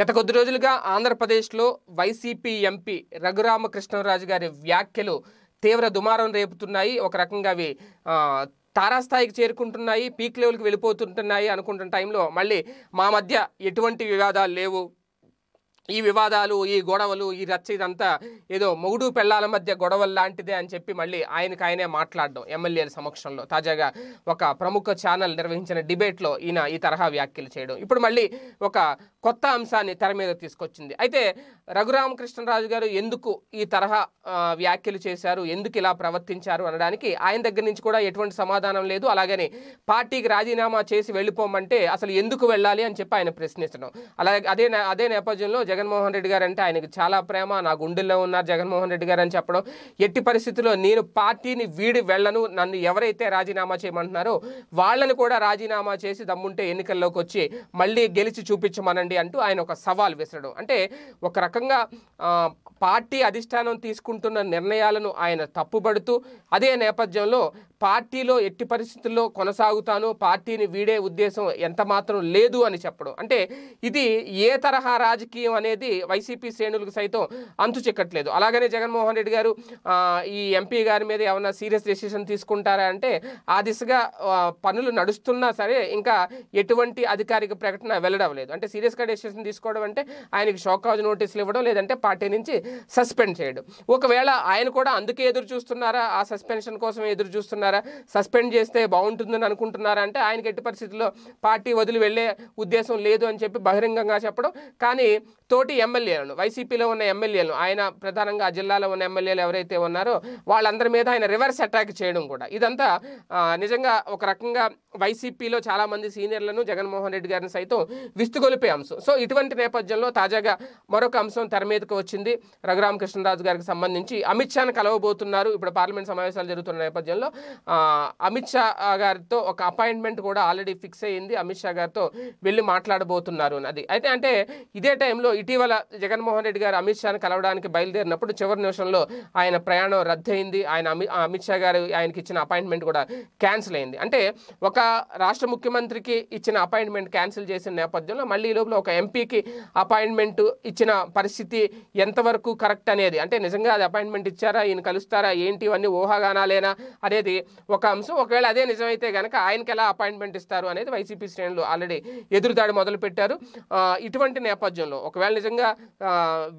గత కొద్ది రోజులుగా ఆంధ్రప్రదేశ్లో వైసీపీ ఎంపీ రఘురామకృష్ణరాజు గారి వ్యాఖ్యలు తీవ్ర దుమారం రేపుతున్నాయి ఒక రకంగా అవి తారాస్థాయికి చేరుకుంటున్నాయి పీక్ లెవెల్కి వెళ్ళిపోతుంటున్నాయి అనుకుంటున్న టైంలో మళ్ళీ మా మధ్య ఎటువంటి వివాదాలు లేవు ఈ వివాదాలు ఈ గొడవలు ఈ రచ్చ ఇదంతా ఏదో మొగుడు పెళ్ళాల మధ్య గొడవలు లాంటిదే అని చెప్పి మళ్ళీ ఆయనకు ఆయనే మాట్లాడడం ఎమ్మెల్యేల సమక్షంలో తాజాగా ఒక ప్రముఖ ఛానల్ నిర్వహించిన డిబేట్లో ఈయన ఈ తరహా వ్యాఖ్యలు చేయడం ఇప్పుడు మళ్ళీ ఒక కొత్త అంశాన్ని తెర మీద తీసుకొచ్చింది అయితే రఘురామకృష్ణరాజు గారు ఎందుకు ఈ తరహా వ్యాఖ్యలు చేశారు ఎందుకు ఇలా ప్రవర్తించారు అనడానికి ఆయన దగ్గర నుంచి కూడా ఎటువంటి సమాధానం లేదు అలాగని పార్టీకి రాజీనామా చేసి వెళ్ళిపోమంటే అసలు ఎందుకు వెళ్ళాలి అని చెప్పి ఆయన ప్రశ్నించడం అలాగే అదే అదే నేపథ్యంలో జగన్మోహన్ రెడ్డి గారు అంటే ఆయనకు చాలా ప్రేమ నా గుండెల్లో ఉన్నారు జగన్మోహన్ రెడ్డి గారు అని చెప్పడం ఎట్టి పరిస్థితుల్లో నేను పార్టీని వీడి వెళ్ళను నన్ను ఎవరైతే రాజీనామా చేయమంటున్నారో వాళ్ళని కూడా రాజీనామా చేసి దమ్ముంటే ఎన్నికల్లోకి వచ్చి మళ్ళీ గెలిచి చూపించమనండి అంటూ ఆయన ఒక సవాల్ విసరడం అంటే ఒక రకంగా పార్టీ అధిష్టానం తీసుకుంటున్న నిర్ణయాలను ఆయన తప్పుబడుతూ అదే నేపథ్యంలో పార్టీలో ఎట్టి పరిస్థితుల్లో కొనసాగుతాను పార్టీని వీడే ఉద్దేశం ఎంత మాత్రం లేదు అని చెప్పడం అంటే ఇది ఏ తరహా రాజకీయం అనేది వైసీపీ శ్రేణులకు సైతం అంతు చెక్కట్లేదు అలాగనే జగన్మోహన్ రెడ్డి గారు ఈ ఎంపీ గారి మీద ఏమైనా సీరియస్ డెసిషన్ తీసుకుంటారా అంటే ఆ దిశగా పనులు నడుస్తున్నా సరే ఇంకా ఎటువంటి అధికారిక ప్రకటన వెళ్ళడం లేదు అంటే సీరియస్గా డెసిషన్ తీసుకోవడం అంటే ఆయనకి షోకాజ్ నోటీసులు ఇవ్వడం లేదంటే పార్టీ నుంచి సస్పెండ్ చేయడం ఒకవేళ ఆయన కూడా అందుకే ఎదురు చూస్తున్నారా ఆ సస్పెన్షన్ కోసం ఎదురు చూస్తున్నారా అనుకుంటున్నారా సస్పెండ్ చేస్తే బాగుంటుందని అనుకుంటున్నారా అంటే ఆయనకి ఎట్టి పరిస్థితుల్లో పార్టీ వదిలి వెళ్ళే ఉద్దేశం లేదు అని చెప్పి బహిరంగంగా చెప్పడం కానీ తోటి ఎమ్మెల్యేలను వైసీపీలో ఉన్న ఎమ్మెల్యేలను ఆయన ప్రధానంగా జిల్లాలో ఉన్న ఎమ్మెల్యేలు ఎవరైతే ఉన్నారో వాళ్ళందరి మీద ఆయన రివర్స్ అటాక్ చేయడం కూడా ఇదంతా నిజంగా ఒక రకంగా వైసీపీలో చాలామంది సీనియర్లను జగన్మోహన్ రెడ్డి గారిని సైతం విస్తుగొలిపే అంశం సో ఇటువంటి నేపథ్యంలో తాజాగా మరొక అంశం తెర మీదకు వచ్చింది రఘురామకృష్ణరాజు గారికి సంబంధించి అమిత్ షాను కలవబోతున్నారు ఇప్పుడు పార్లమెంట్ సమావేశాలు జరుగుతున్న నేపథ్యంలో అమిత్ షా గారితో ఒక అపాయింట్మెంట్ కూడా ఆల్రెడీ ఫిక్స్ అయ్యింది అమిత్ షా గారితో వెళ్ళి మాట్లాడబోతున్నారు అది అయితే అంటే ఇదే టైంలో ఇటీవల జగన్మోహన్ రెడ్డి గారు అమిత్ షాను కలవడానికి బయలుదేరినప్పుడు చివరి నిమిషంలో ఆయన ప్రయాణం రద్దయింది ఆయన అమిత్ షా గారు ఆయనకి ఇచ్చిన అపాయింట్మెంట్ కూడా క్యాన్సిల్ అయింది అంటే ఒక రాష్ట్ర ముఖ్యమంత్రికి ఇచ్చిన అపాయింట్మెంట్ క్యాన్సిల్ చేసిన నేపథ్యంలో మళ్ళీ ఈ లోపల ఒక ఎంపీకి అపాయింట్మెంట్ ఇచ్చిన పరిస్థితి ఎంతవరకు కరెక్ట్ అనేది అంటే నిజంగా అది అపాయింట్మెంట్ ఇచ్చారా ఈయన కలుస్తారా ఏంటి ఇవన్నీ ఊహాగానాలేనా అనేది ఒక అంశం ఒకవేళ అదే నిజమైతే కనుక ఆయనకి ఎలా అపాయింట్మెంట్ ఇస్తారు అనేది వైసీపీ శ్రేణులు ఆల్రెడీ ఎదురుదాడి మొదలుపెట్టారు ఇటువంటి నేపథ్యంలో ఒకవేళ నిజంగా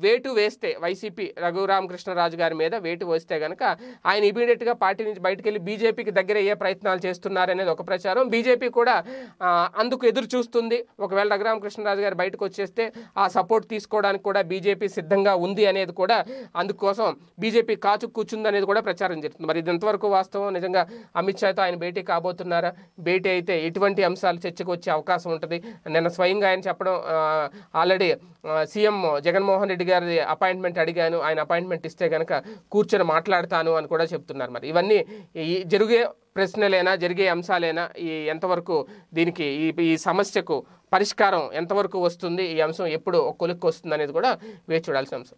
వేటు వేస్తే వైసీపీ రఘురామకృష్ణరాజు గారి మీద వేటు వేస్తే కనుక ఆయన ఇమీడియట్గా పార్టీ నుంచి బయటకు వెళ్ళి బీజేపీకి దగ్గర అయ్యే ప్రయత్నాలు చేస్తున్నారనేది ఒక ప్రచారం బీజేపీ కూడా అందుకు ఎదురు చూస్తుంది ఒకవేళ రఘురామకృష్ణరాజు గారు బయటకు వచ్చేస్తే ఆ సపోర్ట్ తీసుకోవడానికి కూడా బీజేపీ సిద్ధంగా ఉంది అనేది కూడా అందుకోసం బీజేపీ కాచు కూర్చుంది అనేది కూడా ప్రచారం జరుగుతుంది మరి ఇది ఎంతవరకు వాస్తవం నిజంగా ముఖ్యంగా అమిత్ షాతో ఆయన భేటీ కాబోతున్నారా భేటీ అయితే ఎటువంటి అంశాలు చర్చకు వచ్చే అవకాశం ఉంటుంది నిన్న స్వయంగా ఆయన చెప్పడం ఆల్రెడీ సీఎం జగన్మోహన్ రెడ్డి గారి అపాయింట్మెంట్ అడిగాను ఆయన అపాయింట్మెంట్ ఇస్తే కనుక కూర్చొని మాట్లాడతాను అని కూడా చెప్తున్నారు మరి ఇవన్నీ జరిగే ప్రశ్నలైనా జరిగే అంశాలైనా ఈ ఎంతవరకు దీనికి ఈ ఈ సమస్యకు పరిష్కారం ఎంతవరకు వస్తుంది ఈ అంశం ఎప్పుడు కొలుక్కు వస్తుంది అనేది కూడా వేచి చూడాల్సిన అంశం